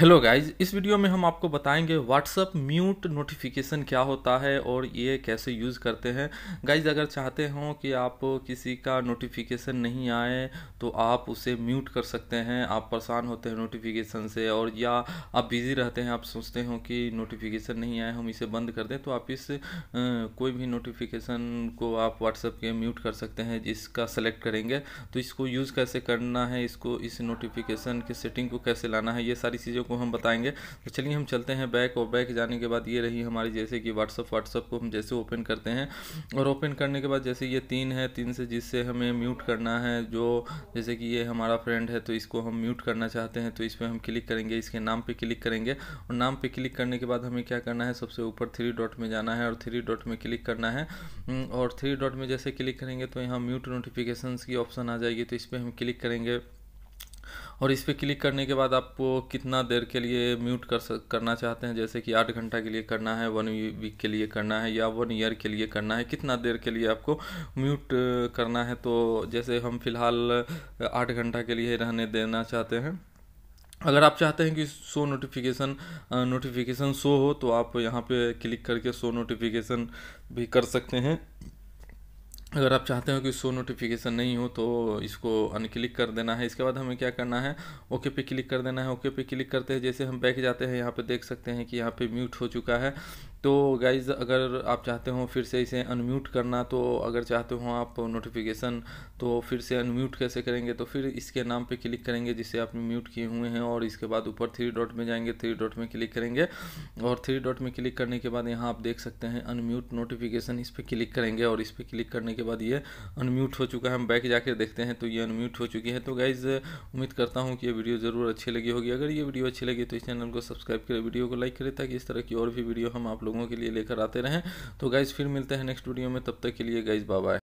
hello guys इस video में हम आपको बताएंगे व्हाट्सअप म्यूट नोटिफिकेशन क्या होता है और ये कैसे यूज़ करते हैं गाइस अगर चाहते हो कि आप किसी का नोटिफिकेशन नहीं आए तो आप उसे म्यूट कर सकते हैं आप परेशान होते हैं नोटिफिकेशन से और या आप बिज़ी रहते हैं आप सोचते हो कि नोटिफिकेशन नहीं आए हम इसे बंद कर दें तो आप इस कोई भी नोटिफिकेशन को आप व्हाट्सअप के म्यूट कर सकते हैं जिसका सेलेक्ट करेंगे तो इसको यूज़ कैसे करना है इसको इस नोटिफिकेशन के सेटिंग को कैसे लाना है ये सारी चीज़ों को हम बताएंगे तो चलिए हम चलते हैं बैक और बैक जाने के बाद ये रही हमारी जैसे कि व्हाट्सअप व्हाट्सअप को हम जैसे ओपन करते हैं और ओपन करने के बाद जैसे ये तीन है तीन से जिससे हमें म्यूट करना है जो जैसे कि ये हमारा फ्रेंड है तो इसको हम म्यूट करना चाहते हैं तो इस पर हम क्लिक करेंगे इसके नाम पर क्लिक करेंगे और नाम पर क्लिक करने के बाद हमें क्या करना है सबसे ऊपर थ्री डॉट में जाना है और थ्री डॉट में क्लिक करना है हम्म, और थ्री डॉट में जैसे क्लिक करेंगे तो यहाँ म्यूट नोटिफिकेशन की ऑप्शन आ जाएगी तो इस पर हम क्लिक करेंगे और इस पर क्लिक करने के बाद आपको कितना देर के लिए म्यूट कर सक करना चाहते हैं जैसे कि आठ घंटा के लिए करना है वन वीक के लिए करना है या वन ईयर के लिए करना है कितना देर के लिए आपको म्यूट करना है तो जैसे हम फिलहाल आठ घंटा के लिए रहने देना चाहते हैं अगर आप चाहते हैं कि शो नोटिफिकेशन नोटिफिकेशन शो हो तो आप यहाँ पे क्लिक करके शो नोटिफिकेशन भी कर सकते हैं अगर आप चाहते हो कि शो नोटिफिकेशन नहीं हो तो इसको अनक्लिक कर देना है इसके बाद हमें क्या करना है ओके पे क्लिक कर देना है ओके पे क्लिक करते हैं जैसे हम बैक जाते हैं यहाँ पे देख सकते हैं कि यहाँ पे म्यूट हो चुका है तो गाइज़ अगर आप चाहते हो फिर से इसे अनम्यूट करना तो अगर चाहते हो आप नोटिफिकेशन तो फिर से अनम्यूट कैसे करेंगे तो फिर इसके नाम पे क्लिक करेंगे जिसे आप म्यूट किए हुए हैं और इसके बाद ऊपर थ्री डॉट में जाएंगे थ्री डॉट में क्लिक करेंगे और थ्री डॉट में क्लिक करने के बाद यहाँ आप देख सकते हैं अनम्यूट नोटिफिकेशन इस पर क्लिक करेंगे और इस पर क्लिक करने के बाद ये अनम्यूट हो चुका है हम बैक जाकर देखते हैं तो ये अनम्यूट हो चुकी है तो गाइज़ उम्मीद करता हूँ कि ये वीडियो ज़रूर अच्छी लगी होगी अगर ये वीडियो अच्छी लगी तो इस चैनल को सब्सक्राइब करें वीडियो को लाइक करें ताकि इस तरह की और भी वीडियो हम आप लोग लोगों के लिए लेकर आते रहें तो गाइज़ फिर मिलते हैं नेक्स्ट वीडियो में तब तक के लिए गाइज़ बाय